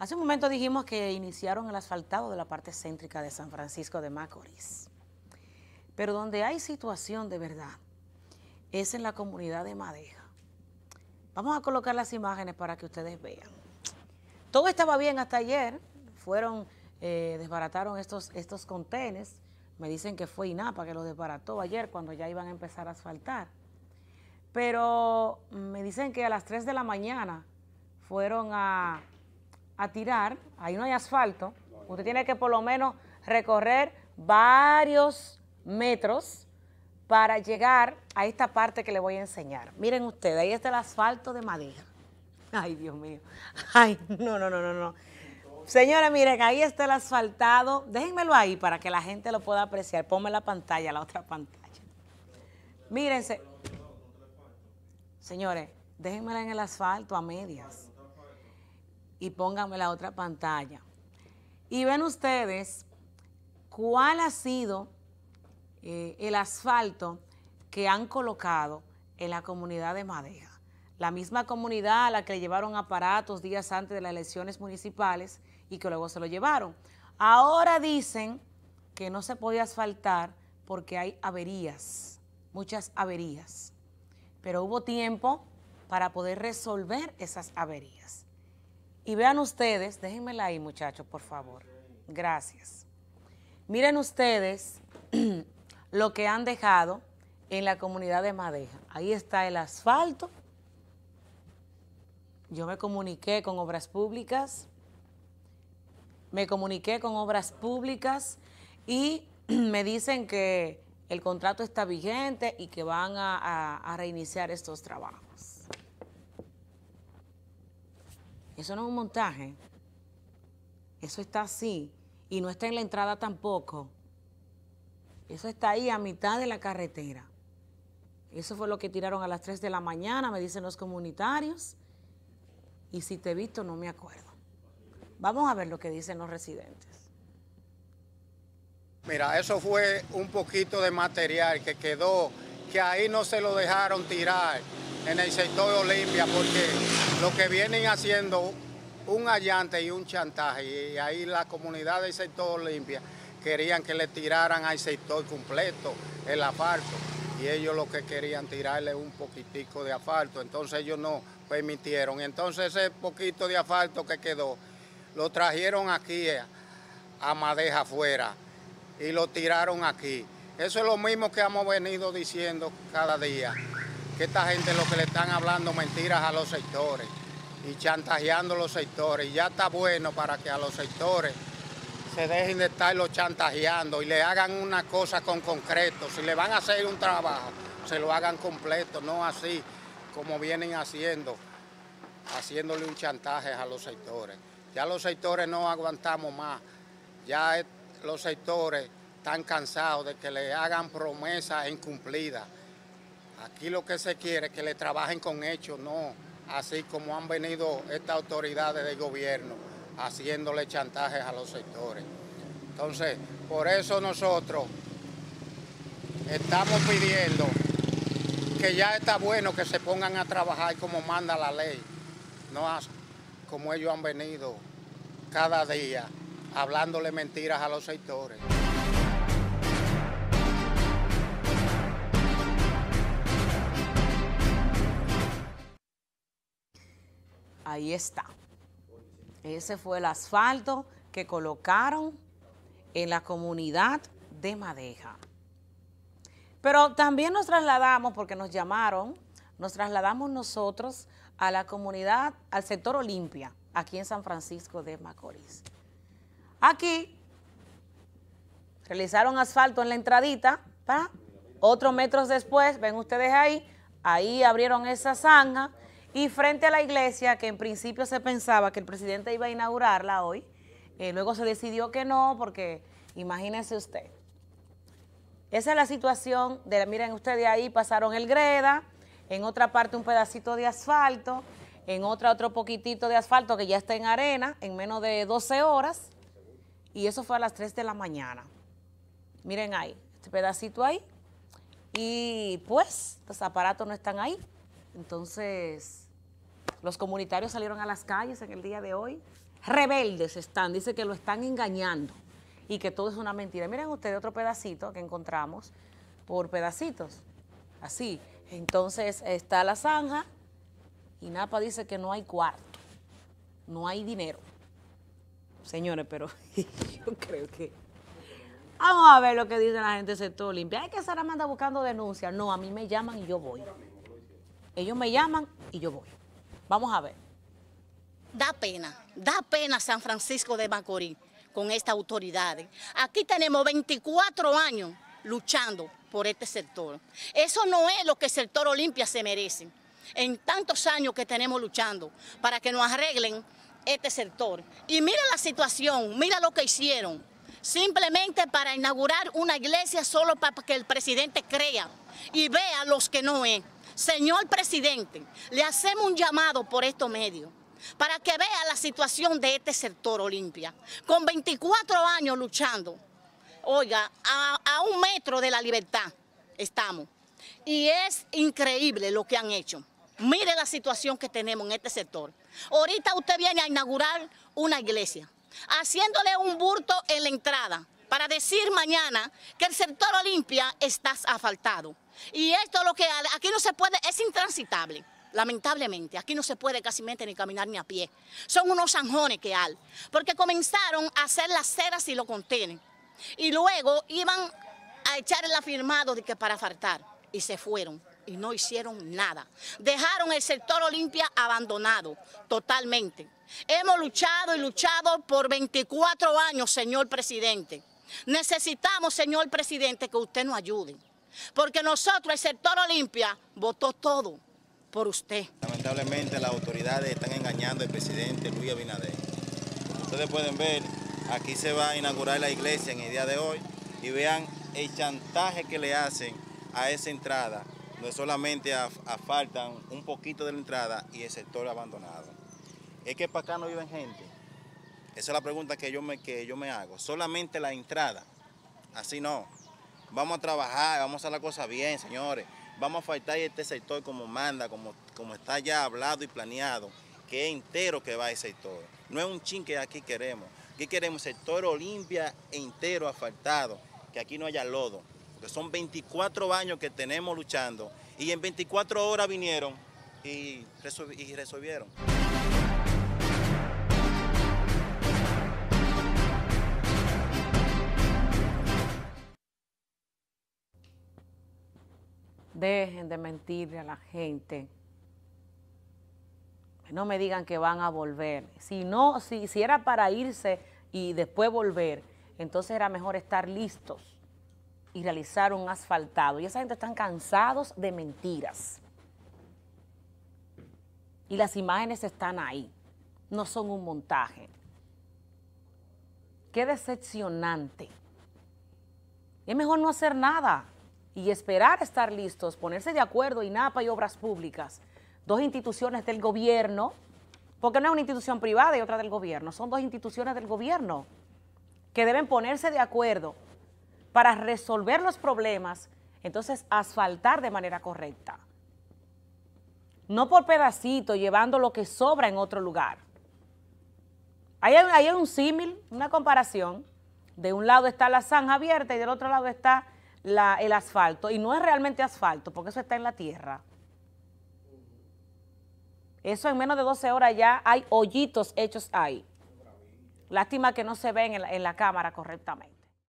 Hace un momento dijimos que iniciaron el asfaltado de la parte céntrica de San Francisco de Macorís. Pero donde hay situación de verdad es en la comunidad de Madeja. Vamos a colocar las imágenes para que ustedes vean. Todo estaba bien hasta ayer. Fueron, eh, desbarataron estos, estos contenes. Me dicen que fue INAPA que los desbarató ayer cuando ya iban a empezar a asfaltar. Pero me dicen que a las 3 de la mañana fueron a a tirar, ahí no hay asfalto, usted tiene que por lo menos recorrer varios metros para llegar a esta parte que le voy a enseñar. Miren ustedes, ahí está el asfalto de madera. Ay, Dios mío. Ay, no, no, no, no, no. Señores, miren, ahí está el asfaltado. Déjenmelo ahí para que la gente lo pueda apreciar. Ponme la pantalla, la otra pantalla. Mírense. Señores, déjenmela en el asfalto a medias y pónganme la otra pantalla. Y ven ustedes cuál ha sido eh, el asfalto que han colocado en la comunidad de Madeja. La misma comunidad a la que le llevaron aparatos días antes de las elecciones municipales y que luego se lo llevaron. Ahora dicen que no se podía asfaltar porque hay averías, muchas averías. Pero hubo tiempo para poder resolver esas averías. Y vean ustedes, déjenmela ahí muchachos, por favor. Gracias. Miren ustedes lo que han dejado en la comunidad de Madeja. Ahí está el asfalto. Yo me comuniqué con obras públicas, me comuniqué con obras públicas y me dicen que el contrato está vigente y que van a, reiniciar estos trabajos. Eso no es un montaje. Eso está así. Y no está en la entrada tampoco. Eso está ahí a mitad de la carretera. Eso fue lo que tiraron a las 3 de la mañana, me dicen los comunitarios. Y si te he visto, no me acuerdo. Vamos a ver lo que dicen los residentes. Mira, eso fue un poquito de material que quedó, que ahí no se lo dejaron tirar en el sector de Olimpia, porque lo que vienen haciendo un allante y un chantaje, y ahí la comunidad del sector Olimpia querían que le tiraran al sector completo el asfalto, y ellos lo que querían tirarle un poquitico de asfalto, entonces ellos no permitieron. Entonces ese poquito de asfalto que quedó, lo trajeron aquí a Madeja afuera y lo tiraron aquí. Eso es lo mismo que hemos venido diciendo cada día que esta gente lo que le están hablando mentiras a los sectores y chantajeando los sectores. Y ya está bueno para que a los sectores se dejen de estarlo chantajeando y le hagan una cosa con concreto. Si le van a hacer un trabajo, se lo hagan completo, no así como vienen haciendo, haciéndole un chantaje a los sectores. Ya los sectores no aguantamos más, ya los sectores están cansados de que le hagan promesas incumplidas. Aquí lo que se quiere es que le trabajen con hechos, no así como han venido estas autoridades del gobierno haciéndole chantajes a los sectores. Entonces, por eso nosotros estamos pidiendo que ya está bueno que se pongan a trabajar como manda la ley, no como ellos han venido cada día hablándole mentiras a los sectores. ahí está. Ese fue el asfalto que colocaron en la comunidad de Madeja. Pero también nos trasladamos, porque nos llamaron, nos trasladamos nosotros a la comunidad, al sector Olimpia, aquí en San Francisco de Macorís. Aquí realizaron asfalto en la entradita, para otros metros después, ven ustedes ahí, ahí abrieron esa zanja y frente a la iglesia, que en principio se pensaba que el presidente iba a inaugurarla hoy, eh, luego se decidió que no, porque imagínense usted. Esa es la situación de, miren ustedes ahí pasaron el greda, en otra parte un pedacito de asfalto, en otra otro poquitito de asfalto que ya está en arena en menos de 12 horas, y eso fue a las 3 de la mañana. Miren ahí, este pedacito ahí, y pues los aparatos no están ahí. Entonces, los comunitarios salieron a las calles en el día de hoy. Rebeldes están, dice que lo están engañando y que todo es una mentira. Miren ustedes otro pedacito que encontramos por pedacitos, así. Entonces está la zanja y Napa dice que no hay cuarto, no hay dinero. Señores, pero yo creo que... Vamos a ver lo que dice la gente del sector limpia. Hay que Sara manda buscando denuncias. No, a mí me llaman y yo voy. Ellos me llaman y yo voy. Vamos a ver. Da pena, da pena San Francisco de Macorís con estas autoridades. ¿eh? Aquí tenemos 24 años luchando por este sector. Eso no es lo que el sector Olimpia se merece. En tantos años que tenemos luchando para que nos arreglen este sector. Y mira la situación, mira lo que hicieron. Simplemente para inaugurar una iglesia solo para que el presidente crea y vea los que no es. Señor presidente, le hacemos un llamado por estos medios para que vea la situación de este sector Olimpia, con 24 años luchando, oiga, a, un metro de la libertad estamos. Y es increíble lo que han hecho. Mire la situación que tenemos en este sector. Ahorita usted viene a inaugurar una iglesia, haciéndole un burto en la entrada para decir mañana que el sector Olimpia está asfaltado. Y esto lo que aquí no se puede, es intransitable. Lamentablemente, aquí no se puede casi ni caminar ni a pie. Son unos zanjones que hay, porque comenzaron a hacer las ceras y lo contienen. Y luego iban a echar el afirmado de que para faltar. Y se fueron y no hicieron nada. Dejaron el sector Olimpia abandonado totalmente. Hemos luchado y luchado por 24 años, señor presidente. Necesitamos, señor presidente, que usted nos ayude. Porque nosotros, el sector Olimpia, votó todo por usted. Lamentablemente las autoridades están engañando al presidente Luis Abinader. Ustedes pueden ver, aquí se va a inaugurar la iglesia en el día de hoy y vean el chantaje que le hacen a esa entrada, donde solamente a, faltan un poquito de la entrada y el sector abandonado. Es que para acá no viven gente, esa es la pregunta que yo me, que yo me hago. Solamente la entrada. Así no. Vamos a trabajar, vamos a hacer la cosa bien, señores. Vamos a faltar este sector como manda, como, como está ya hablado y planeado, que es entero que va ese sector. No es un chin que aquí queremos. Aquí queremos sector Olimpia entero asfaltado, que aquí no haya lodo. Porque son 24 años que tenemos luchando y en 24 horas vinieron y resolvieron. Dejen de mentirle a la gente. no me digan que van a volver. Si no, si, si era para irse y después volver, entonces era mejor estar listos y realizar un asfaltado. Y esa gente están cansados de mentiras. Y las imágenes están ahí, no son un montaje. Qué decepcionante. Es mejor no hacer nada y esperar estar listos, ponerse de acuerdo INAPA y Obras Públicas, dos instituciones del gobierno, porque no es una institución privada y otra del gobierno, son dos instituciones del gobierno que deben ponerse de acuerdo para resolver los problemas, entonces asfaltar de manera correcta. No por pedacito, llevando lo que sobra en otro lugar. Hay, hay un símil, una comparación, de un lado está la zanja abierta y del otro lado está el asfalto, y no es realmente asfalto, porque eso está en la tierra. Eso en menos de 12 horas ya hay hoyitos hechos ahí. Lástima que no se ven en la cámara correctamente.